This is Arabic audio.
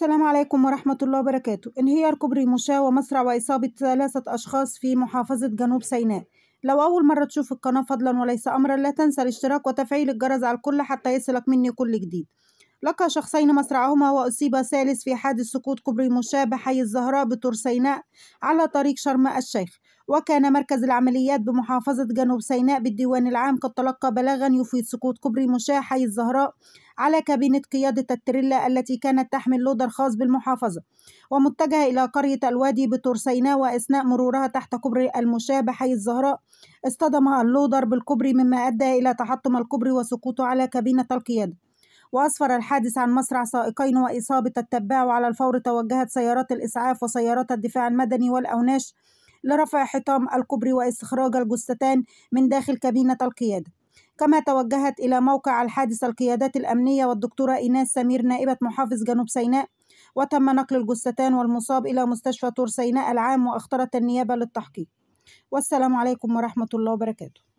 السلام عليكم ورحمة الله وبركاته انهيار كوبري مشاة ومسرع وإصابة ثلاثة أشخاص في محافظة جنوب سيناء لو أول مرة تشوف القناة فضلا وليس أمرا لا تنسى الاشتراك وتفعيل الجرس على الكل حتى يصلك مني كل جديد لقى شخصين مصرعهما وأصيب ثالث في حادث سقوط كوبري مشاة بحي الزهراء بتور سيناء على طريق شرم الشيخ وكان مركز العمليات بمحافظة جنوب سيناء بالديوان العام قد تلقى بلاغا يفيد سقوط كوبري مشاة حي الزهراء على كابينة قيادة التريلا التي كانت تحمل لودر خاص بالمحافظة ومتجهة إلى قرية الوادي بتور سيناء وأثناء مرورها تحت كوبري المشاة بحي الزهراء اصطدم اللودر بالكوبري مما أدى إلى تحطم الكوبري وسقوطه على كابينة القيادة وأسفر الحادث عن مسرع سائقين وإصابة التباع وعلى الفور توجهت سيارات الإسعاف وسيارات الدفاع المدني والأوناش لرفع حطام الكوبري واستخراج الجثتان من داخل كابينة القيادة كما توجهت إلى موقع الحادث القيادات الأمنية والدكتورة إيناس سمير نائبة محافظ جنوب سيناء وتم نقل الجثتان والمصاب إلى مستشفى طور سيناء العام وأخطرت النيابة للتحقيق والسلام عليكم ورحمة الله وبركاته